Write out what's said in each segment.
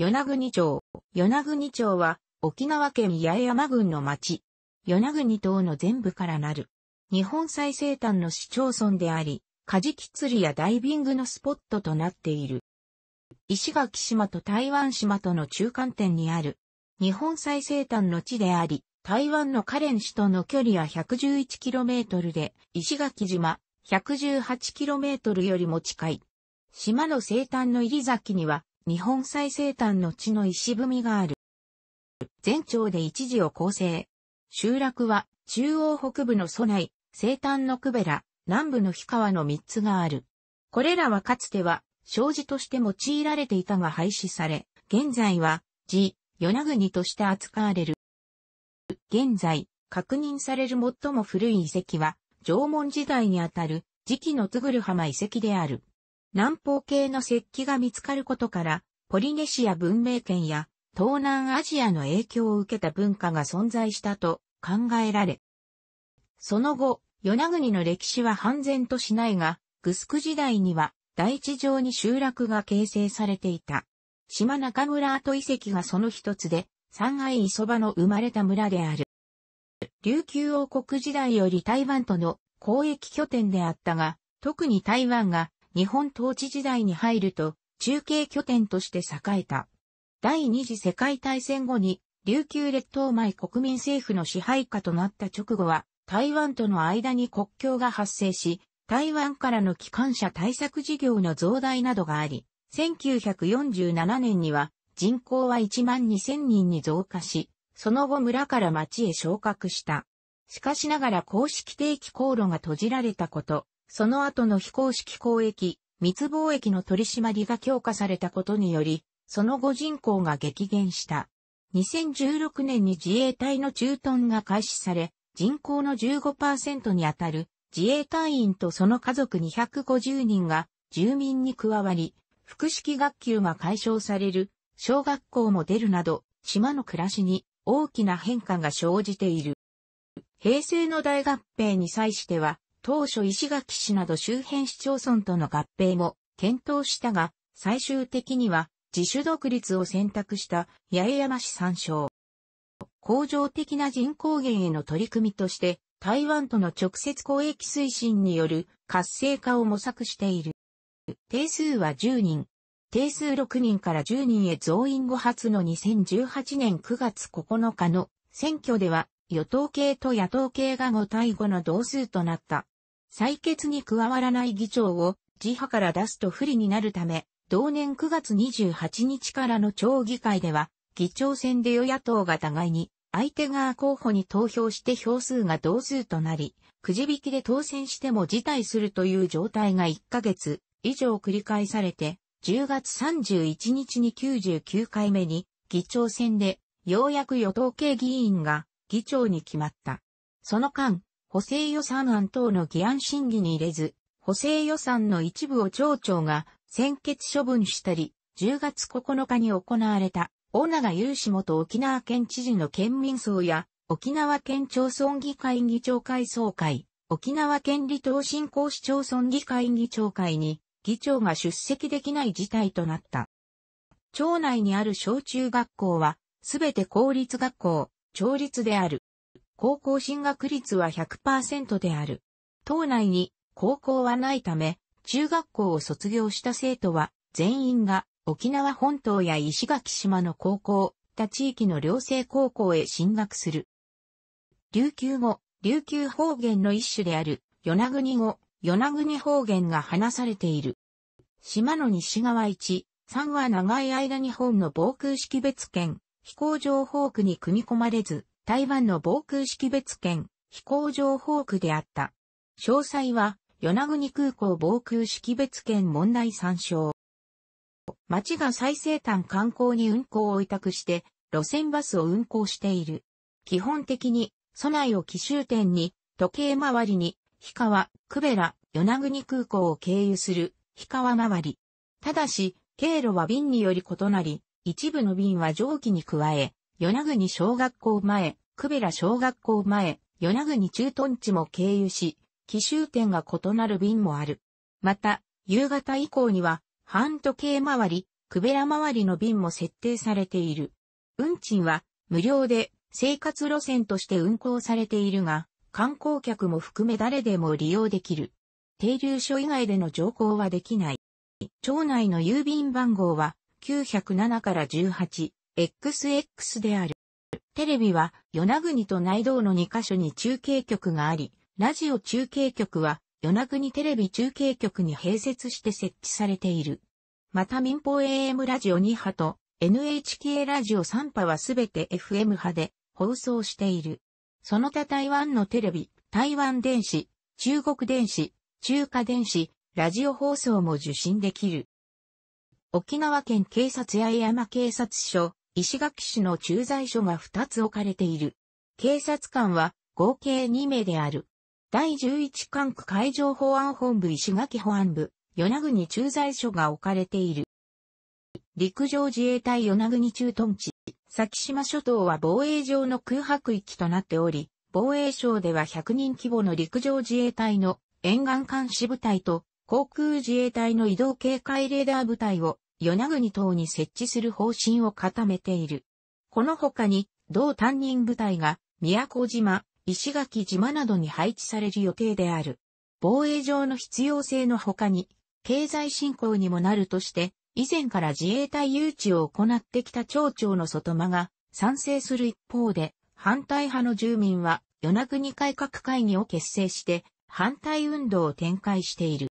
与那国町。与那国町は、沖縄県八重山郡の町。与那国島の全部からなる。日本最西端の市町村であり、カジキ釣りやダイビングのスポットとなっている。石垣島と台湾島との中間点にある。日本最西端の地であり、台湾のカレン市との距離は 111km で、石垣島 118km よりも近い。島の西端の入り崎には、日本最西端の地の石踏みがある。全長で一時を構成。集落は中央北部の祖内、西端の久部ら、南部の氷川の3つがある。これらはかつては、障子として用いられていたが廃止され、現在は、地、与那国として扱われる。現在、確認される最も古い遺跡は、縄文時代にあたる、時期のつぐる浜遺跡である。南方系の石器が見つかることから、ポリネシア文明圏や東南アジアの影響を受けた文化が存在したと考えられ、その後、与那国の歴史は半然としないが、グスク時代には大地上に集落が形成されていた。島中村跡遺跡がその一つで、三愛磯場の生まれた村である。琉球王国時代より台湾との交易拠点であったが、特に台湾が日本統治時代に入ると、中継拠点として栄えた。第二次世界大戦後に、琉球列島前国民政府の支配下となった直後は、台湾との間に国境が発生し、台湾からの機関車対策事業の増大などがあり、1947年には人口は1万2000人に増加し、その後村から町へ昇格した。しかしながら公式定期航路が閉じられたこと、その後の非公式交易、密貿易の取り締まりが強化されたことにより、その後人口が激減した。2016年に自衛隊の駐屯が開始され、人口の15%にあたる自衛隊員とその家族250人が住民に加わり、複式学級が解消される、小学校も出るなど、島の暮らしに大きな変化が生じている。平成の大合併に際しては、当初石垣市など周辺市町村との合併も検討したが、最終的には自主独立を選択した八重山市参照。工場的な人口減への取り組みとして、台湾との直接交易推進による活性化を模索している。定数は10人。定数6人から10人へ増員後初の2018年9月9日の選挙では与党系と野党系が5対5の同数となった。採決に加わらない議長を自派から出すと不利になるため、同年9月28日からの町議会では、議長選で与野党が互いに、相手側候補に投票して票数が同数となり、くじ引きで当選しても辞退するという状態が1ヶ月以上繰り返されて、10月31日に99回目に議長選で、ようやく与党系議員が議長に決まった。その間、補正予算案等の議案審議に入れず、補正予算の一部を町長が先決処分したり、10月9日に行われた、大長雄志元沖縄県知事の県民層や、沖縄県町村議会議長会総会、沖縄県離島振興市町村議会議長会に、議長が出席できない事態となった。町内にある小中学校は、すべて公立学校、調律である。高校進学率は100%である。島内に高校はないため、中学校を卒業した生徒は全員が沖縄本島や石垣島の高校、他地域の両生高校へ進学する。琉球語、琉球方言の一種である、与那国語、与那国方言が話されている。島の西側1、3は長い間日本の防空識別圏、飛行情報区に組み込まれず、台湾の防空識別圏、飛行情報区であった。詳細は、与那国空港防空識別圏問題参照。町が最西端観光に運行を委託して、路線バスを運行している。基本的に、都内を奇襲点に、時計回りに、氷川、久米ら、与那国空港を経由する、氷川回り。ただし、経路は便により異なり、一部の便は上記に加え、与那国小学校前、久部ら小学校前、与那国駐屯地も経由し、奇襲点が異なる便もある。また、夕方以降には、半時計回り、久部ら回りの便も設定されている。運賃は無料で生活路線として運行されているが、観光客も含め誰でも利用できる。停留所以外での乗降はできない。町内の郵便番号は907から 18XX である。テレビは、与那国と内道の2カ所に中継局があり、ラジオ中継局は、与那国テレビ中継局に併設して設置されている。また民放 AM ラジオ2波と NHK ラジオ3波はすべて FM 派で放送している。その他台湾のテレビ、台湾電子、中国電子、中華電子、ラジオ放送も受信できる。沖縄県警察八重山警察署、石垣市の駐在所が2つ置かれている。警察官は合計2名である。第11管区海上保安本部石垣保安部、与那国駐在所が置かれている。陸上自衛隊与那国駐屯地、先島諸島は防衛上の空白域となっており、防衛省では100人規模の陸上自衛隊の沿岸監視部隊と航空自衛隊の移動警戒レーダー部隊を与那国島に設置する方針を固めている。この他に、同担任部隊が宮古島、石垣島などに配置される予定である。防衛上の必要性の他に、経済振興にもなるとして、以前から自衛隊誘致を行ってきた町長の外間が賛成する一方で、反対派の住民は、与那国改革会議を結成して、反対運動を展開している。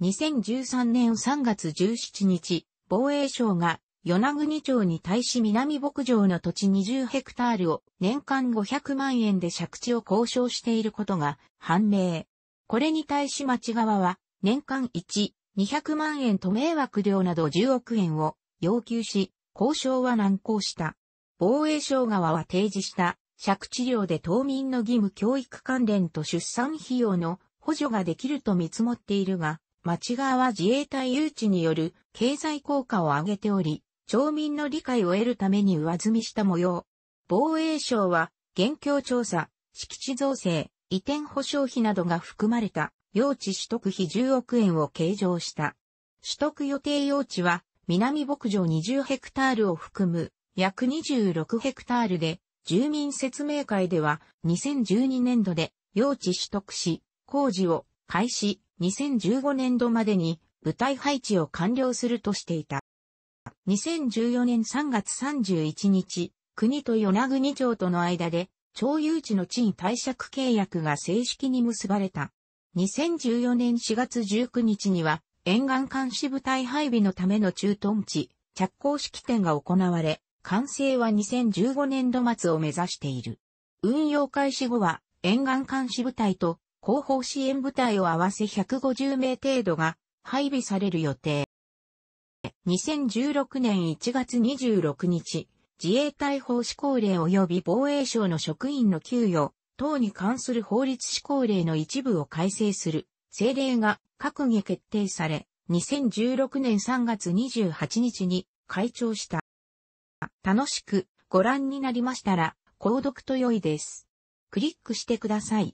2013年3月17日、防衛省が与那国町に対し南牧場の土地20ヘクタールを年間500万円で借地を交渉していることが判明。これに対し町側は年間1、200万円と迷惑料など10億円を要求し、交渉は難航した。防衛省側は提示した借地料で島民の義務教育関連と出産費用の補助ができると見積もっているが、町側は自衛隊誘致による経済効果を上げており、町民の理解を得るために上積みした模様。防衛省は、現況調査、敷地造成、移転保障費などが含まれた、用地取得費10億円を計上した。取得予定用地は、南牧場20ヘクタールを含む、約26ヘクタールで、住民説明会では、2012年度で、用地取得し、工事を開始、2015年度までに部隊配置を完了するとしていた。2014年3月31日、国と与那国町との間で、町有地の地位貸借契約が正式に結ばれた。2014年4月19日には、沿岸監視部隊配備のための駐屯地、着工式典が行われ、完成は2015年度末を目指している。運用開始後は、沿岸監視部隊と後方支援部隊を合わせ150名程度が配備される予定。2016年1月26日、自衛隊法施行令及び防衛省の職員の給与等に関する法律施行令の一部を改正する政令が閣議決定され、2016年3月28日に会長した。楽しくご覧になりましたら、購読と良いです。クリックしてください。